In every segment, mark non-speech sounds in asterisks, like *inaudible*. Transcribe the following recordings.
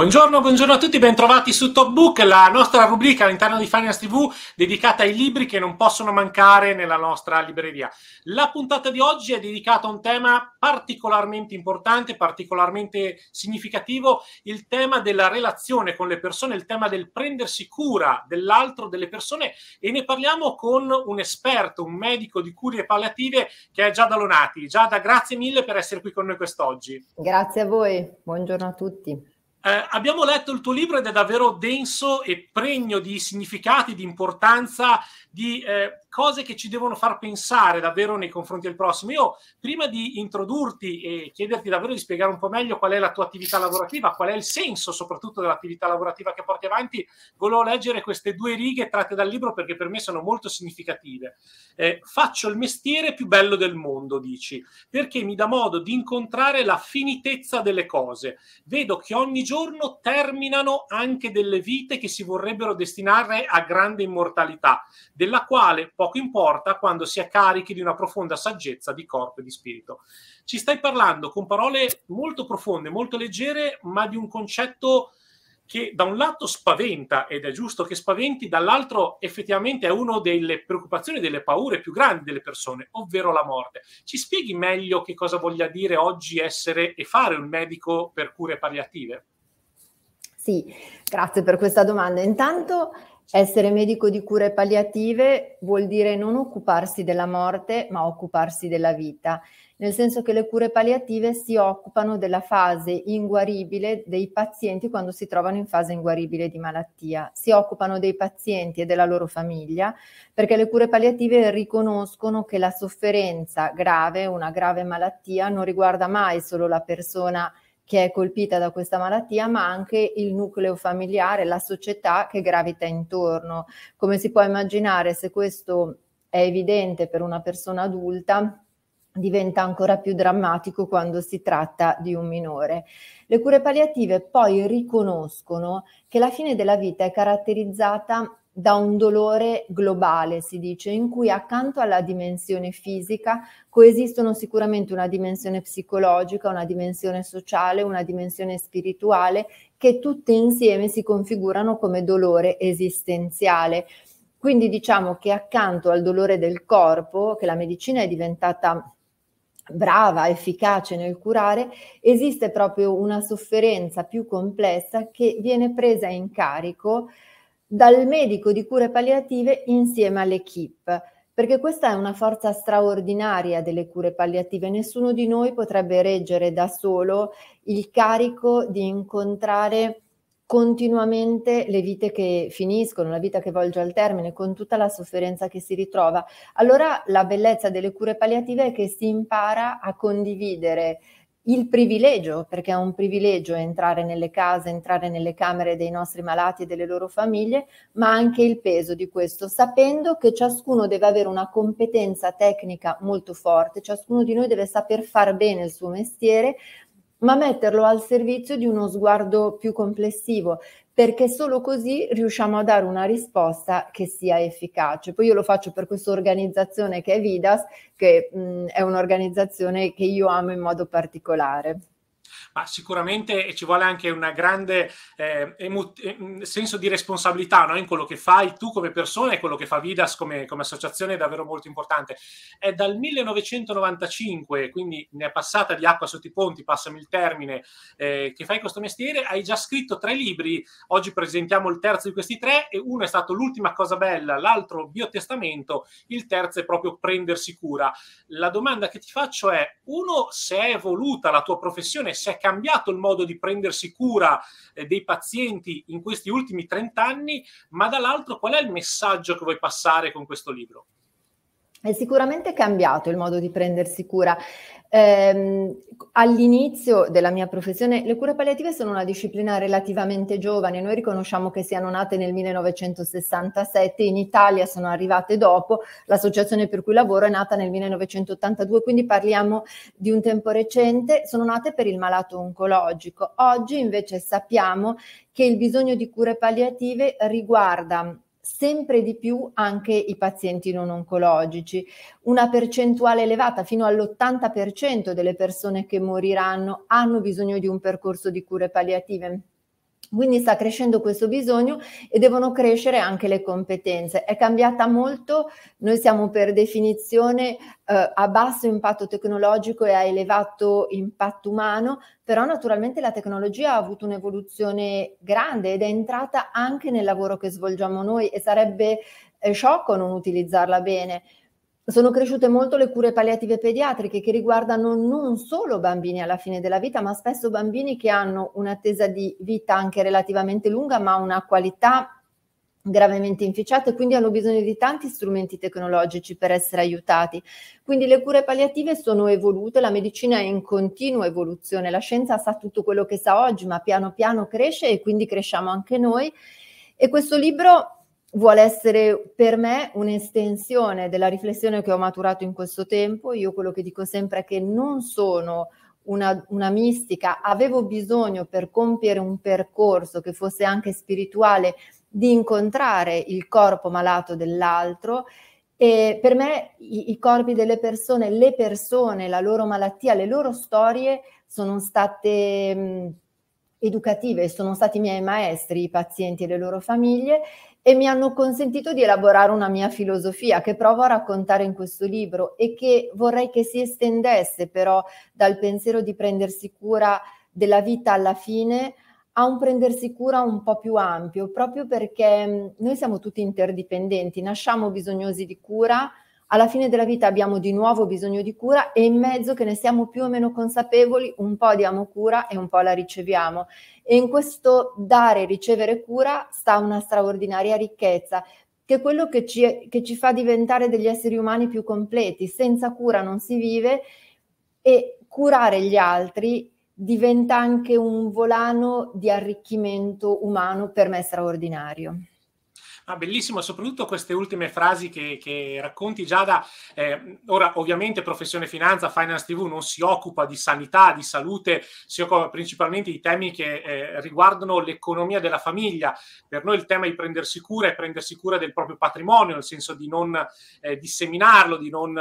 Buongiorno, buongiorno, a tutti, bentrovati su Top Book, la nostra rubrica all'interno di Finance TV dedicata ai libri che non possono mancare nella nostra libreria. La puntata di oggi è dedicata a un tema particolarmente importante, particolarmente significativo, il tema della relazione con le persone, il tema del prendersi cura dell'altro, delle persone e ne parliamo con un esperto, un medico di curie palliative che è Giada Lonati. Giada, grazie mille per essere qui con noi quest'oggi. Grazie a voi, buongiorno a tutti. Eh, abbiamo letto il tuo libro ed è davvero denso e pregno di significati, di importanza, di eh, cose che ci devono far pensare davvero nei confronti del prossimo. Io prima di introdurti e chiederti davvero di spiegare un po' meglio qual è la tua attività lavorativa, qual è il senso soprattutto dell'attività lavorativa che porti avanti, volevo leggere queste due righe tratte dal libro perché per me sono molto significative. Eh, faccio il mestiere più bello del mondo, dici, perché mi dà modo di incontrare la finitezza delle cose. Vedo che ogni giorno terminano anche delle vite che si vorrebbero destinare a grande immortalità, della quale poco importa quando si è carichi di una profonda saggezza di corpo e di spirito. Ci stai parlando con parole molto profonde, molto leggere, ma di un concetto che da un lato spaventa, ed è giusto che spaventi, dall'altro effettivamente è una delle preoccupazioni, delle paure più grandi delle persone, ovvero la morte. Ci spieghi meglio che cosa voglia dire oggi essere e fare un medico per cure palliative? Sì, grazie per questa domanda. Intanto essere medico di cure palliative vuol dire non occuparsi della morte, ma occuparsi della vita, nel senso che le cure palliative si occupano della fase inguaribile dei pazienti quando si trovano in fase inguaribile di malattia, si occupano dei pazienti e della loro famiglia, perché le cure palliative riconoscono che la sofferenza grave, una grave malattia, non riguarda mai solo la persona che è colpita da questa malattia, ma anche il nucleo familiare, la società che gravita intorno. Come si può immaginare, se questo è evidente per una persona adulta, diventa ancora più drammatico quando si tratta di un minore. Le cure palliative poi riconoscono che la fine della vita è caratterizzata da un dolore globale, si dice, in cui accanto alla dimensione fisica coesistono sicuramente una dimensione psicologica, una dimensione sociale, una dimensione spirituale, che tutte insieme si configurano come dolore esistenziale. Quindi diciamo che accanto al dolore del corpo, che la medicina è diventata brava, efficace nel curare, esiste proprio una sofferenza più complessa che viene presa in carico dal medico di cure palliative insieme all'equipe, perché questa è una forza straordinaria delle cure palliative. Nessuno di noi potrebbe reggere da solo il carico di incontrare continuamente le vite che finiscono, la vita che volge al termine, con tutta la sofferenza che si ritrova. Allora la bellezza delle cure palliative è che si impara a condividere il privilegio, perché è un privilegio entrare nelle case, entrare nelle camere dei nostri malati e delle loro famiglie, ma anche il peso di questo, sapendo che ciascuno deve avere una competenza tecnica molto forte, ciascuno di noi deve saper far bene il suo mestiere, ma metterlo al servizio di uno sguardo più complessivo perché solo così riusciamo a dare una risposta che sia efficace. Poi io lo faccio per questa organizzazione che è Vidas, che mh, è un'organizzazione che io amo in modo particolare. Ma sicuramente ci vuole anche un grande eh, emu- eh, senso di responsabilità no? in quello che fai tu come persona e quello che fa Vidas come, come, associazione è davvero molto importante. È dal 1995, quindi ne è passata di acqua sotto i ponti, passami il termine, eh, che fai questo mestiere. Hai già scritto tre libri, oggi presentiamo il terzo di questi tre e uno è stato L'ultima cosa bella, l'altro Biotestamento, il terzo è proprio Prendersi cura. La domanda che ti faccio è, uno, se è evoluta la tua professione come si è cambiato il modo di prendersi cura eh, dei pazienti in questi ultimi 30 anni, ma dall'altro qual è il messaggio che vuoi passare con questo libro? È sicuramente cambiato il modo di prendersi cura. Eh, all'inizio della mia professione le cure palliative sono una disciplina relativamente giovane, noi riconosciamo che siano nate nel 1967, in Italia sono arrivate dopo, l'associazione per cui lavoro è nata nel 1982, quindi parliamo di un tempo recente, sono nate per il malato oncologico. Oggi invece sappiamo che il bisogno di cure palliative riguarda sempre di più anche i pazienti non oncologici. Una percentuale elevata, fino all'80% delle persone che moriranno, hanno bisogno di un percorso di cure palliative. Quindi sta crescendo questo bisogno e devono crescere anche le competenze. È cambiata molto, noi siamo per definizione eh, a basso impatto tecnologico e a elevato impatto umano, però naturalmente la tecnologia ha avuto un'evoluzione grande ed è entrata anche nel lavoro che svolgiamo noi e sarebbe eh, sciocco non utilizzarla bene sono cresciute molto le cure palliative pediatriche che riguardano non solo bambini alla fine della vita, ma spesso bambini che hanno un'attesa di vita anche relativamente lunga, ma una qualità gravemente inficiate, quindi hanno bisogno di tanti strumenti tecnologici per essere aiutati. Quindi le cure palliative sono evolute, la medicina è in continua evoluzione, la scienza sa tutto quello che sa oggi, ma piano piano cresce e quindi cresciamo anche noi. E questo libro vuole essere per me un'estensione della riflessione che ho maturato in questo tempo. Io quello che dico sempre è che non sono una, una, mistica, avevo bisogno per compiere un percorso che fosse anche spirituale di incontrare il corpo malato dell'altro. E per me i, i corpi delle persone, le persone, la loro malattia, le loro storie sono state... Mh, educative sono stati i miei maestri, i pazienti e le loro famiglie e mi hanno consentito di elaborare una mia filosofia che provo a raccontare in questo libro e che vorrei che si estendesse però dal pensiero di prendersi cura della vita alla fine a un prendersi cura un po' più ampio, proprio perché noi siamo tutti interdipendenti, nasciamo bisognosi di cura, alla fine della vita abbiamo di nuovo bisogno di cura e in mezzo che ne siamo più o meno consapevoli, un po' diamo cura e un po' la riceviamo. E in questo dare e ricevere cura sta una straordinaria ricchezza, che è quello che ci, che ci fa diventare degli esseri umani più completi. Senza cura non si vive e curare gli altri diventa anche un volano di arricchimento umano per me straordinario. Ah, bellissimo, soprattutto queste ultime frasi che, che racconti Giada. Eh, ora, ovviamente, Professione Finanza, Finance TV non si occupa di sanità, di salute, si occupa principalmente di temi che eh, riguardano l'economia della famiglia. Per noi il tema di prendersi cura è prendersi cura del proprio patrimonio, nel senso di non eh, disseminarlo, di non,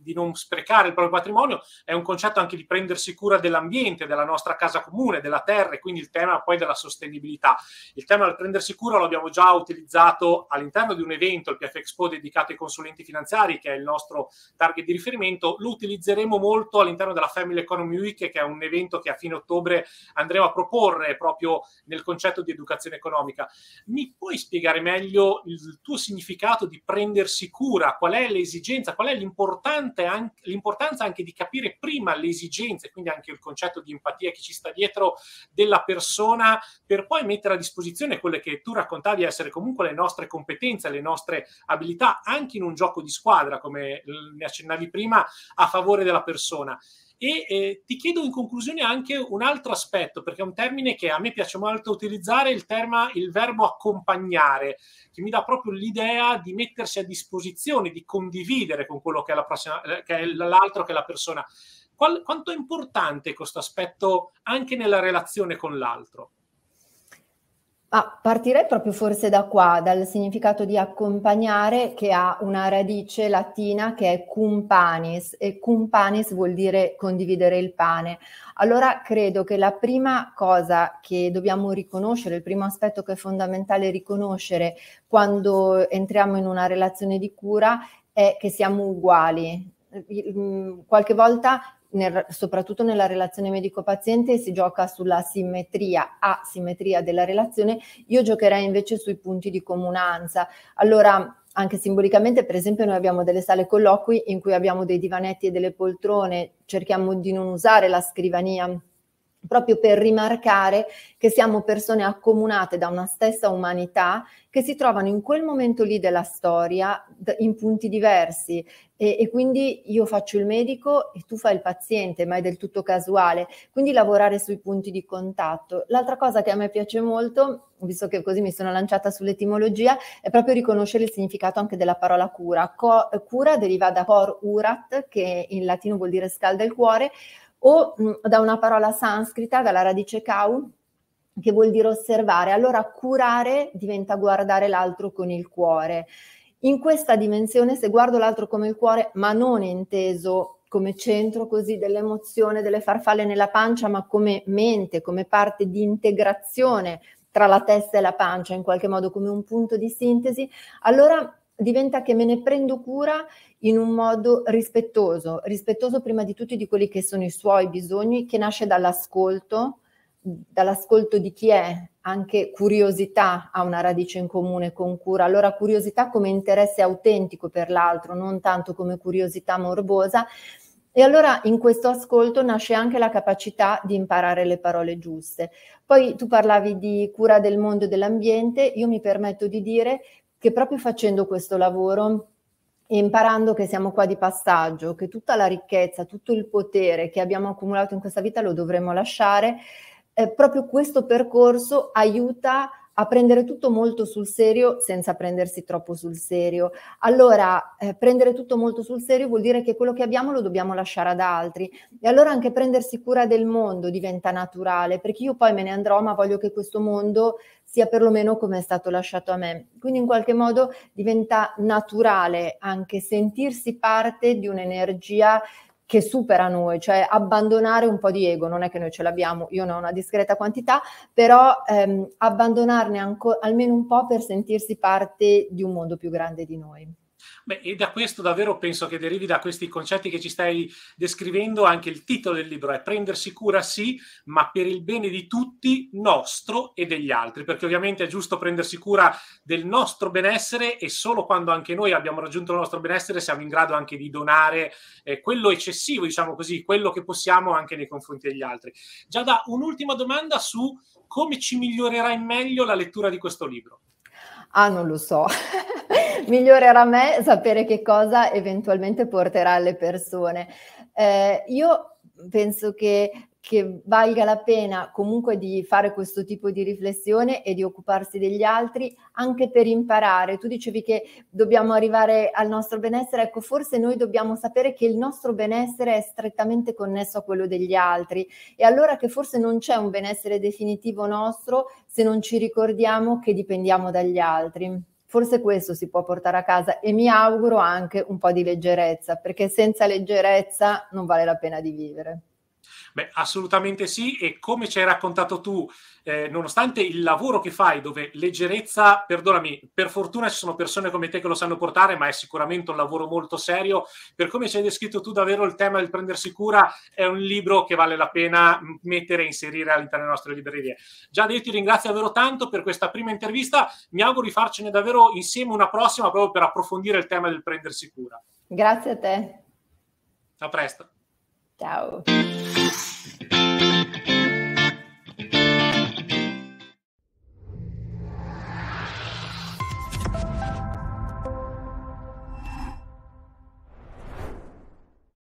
di non sprecare il proprio patrimonio. È un concetto anche di prendersi cura dell'ambiente, della nostra casa comune, della terra e quindi il tema poi della sostenibilità. Il tema del prendersi cura lo abbiamo già utilizzato dedicato all'interno di un evento, il PF Expo dedicato ai consulenti finanziari, che è il nostro target di riferimento, lo utilizzeremo molto all'interno della Family Economy Week, che è un evento che a fine ottobre andremo a proporre proprio nel concetto di educazione economica. Mi puoi spiegare meglio il tuo significato di prendersi cura? Qual è l'esigenza? Qual è anche, l'importanza anche di capire prima le esigenze, quindi anche il concetto di empatia che ci sta dietro della persona, per poi mettere a disposizione quelle che tu raccontavi essere comunque le nostre nostre competenze, le nostre abilità, anche in un gioco di squadra, come ne accennavi prima, a favore della persona. E eh, ti chiedo in conclusione anche un altro aspetto, perché è un termine che a me piace molto utilizzare, il, terma, il verbo accompagnare, che mi dà proprio l'idea di mettersi a disposizione, di condividere con quello che è, la prossima, che è l'altro, che è la persona. Qual, quanto è importante questo aspetto anche nella relazione con l'altro? Ah, partirei proprio forse da qua, dal significato di accompagnare che ha una radice latina che è cum panis e cum panis vuol dire condividere il pane. Allora credo che la prima cosa che dobbiamo riconoscere, il primo aspetto che è fondamentale riconoscere quando entriamo in una relazione di cura è che siamo uguali, mm, qualche volta nel, soprattutto nella relazione medico-paziente si gioca sulla simmetria, asimmetria della relazione, io giocherei invece sui punti di comunanza. Allora, anche simbolicamente, per esempio, noi abbiamo delle sale colloqui in cui abbiamo dei divanetti e delle poltrone, cerchiamo di non usare la scrivania proprio per rimarcare che siamo persone accomunate da una stessa umanità che si trovano in quel momento lì della storia in punti diversi e, e, quindi io faccio il medico e tu fai il paziente, ma è del tutto casuale, quindi lavorare sui punti di contatto. L'altra cosa che a me piace molto, visto che così mi sono lanciata sull'etimologia, è proprio riconoscere il significato anche della parola cura. Co- cura deriva da cor urat, che in latino vuol dire scalda il cuore, o mh, mm, da una parola sanscrita, dalla radice kau, che vuol dire osservare. Allora curare diventa guardare l'altro con il cuore. In questa dimensione, se guardo l'altro come il cuore, ma non inteso come centro così dell'emozione, delle farfalle nella pancia, ma come mente, come parte di integrazione tra la testa e la pancia, in qualche modo come un punto di sintesi, allora diventa che me ne prendo cura in un modo rispettoso, rispettoso prima di tutto di quelli che sono i suoi bisogni, che nasce dall'ascolto, dall'ascolto di chi è, anche curiosità ha una radice in comune con cura, allora curiosità come interesse autentico per l'altro, non tanto come curiosità morbosa. E allora in questo ascolto nasce anche la capacità di imparare le parole giuste. Poi tu parlavi di cura del mondo e dell'ambiente, io mi permetto di dire che proprio facendo questo lavoro e imparando che siamo qua di passaggio, che tutta la ricchezza, tutto il potere che abbiamo accumulato in questa vita lo dovremmo lasciare, eh, proprio questo percorso aiuta a a prendere tutto molto sul serio senza prendersi troppo sul serio. Allora, eh, prendere tutto molto sul serio vuol dire che quello che abbiamo lo dobbiamo lasciare ad altri e allora anche prendersi cura del mondo diventa naturale, perché io poi me ne andrò, ma voglio che questo mondo sia perlomeno come è stato lasciato a me. Quindi in qualche modo diventa naturale anche sentirsi parte di un'energia che supera noi, cioè abbandonare un po' di ego, non è che noi ce l'abbiamo, io ne ho una discreta quantità, però ehm, abbandonarne anco, almeno un po' per sentirsi parte di un mondo più grande di noi. Beh, e da questo davvero penso che derivi da questi concetti che ci stai descrivendo, anche il titolo del libro è prendersi cura sì, ma per il bene di tutti, nostro e degli altri, perché ovviamente è giusto prendersi cura del nostro benessere e solo quando anche noi abbiamo raggiunto il nostro benessere siamo in grado anche di donare eh, quello eccessivo, diciamo così, quello che possiamo anche nei confronti degli altri. Già da un'ultima domanda su come ci migliorerà in meglio la lettura di questo libro. Ah, non lo so. *laughs* Migliorerà me sapere che cosa eventualmente porterà alle persone. Eh, io penso che che valga la pena comunque di fare questo tipo di riflessione e di occuparsi degli altri anche per imparare. Tu dicevi che dobbiamo arrivare al nostro benessere, ecco forse noi dobbiamo sapere che il nostro benessere è strettamente connesso a quello degli altri e allora che forse non c'è un benessere definitivo nostro se non ci ricordiamo che dipendiamo dagli altri forse questo si può portare a casa e mi auguro anche un po' di leggerezza, perché senza leggerezza non vale la pena di vivere. Beh, assolutamente sì, e come ci hai raccontato tu, eh, nonostante il lavoro che fai, dove leggerezza, perdonami, per fortuna ci sono persone come te che lo sanno portare, ma è sicuramente un lavoro molto serio, per come ci hai descritto tu davvero il tema del prendersi cura, è un libro che vale la pena mettere e inserire all'interno delle nostre librerie. Già io ti ringrazio davvero tanto per questa prima intervista, mi auguro di farcene davvero insieme una prossima proprio per approfondire il tema del prendersi cura. Grazie a te. A presto. Tchau.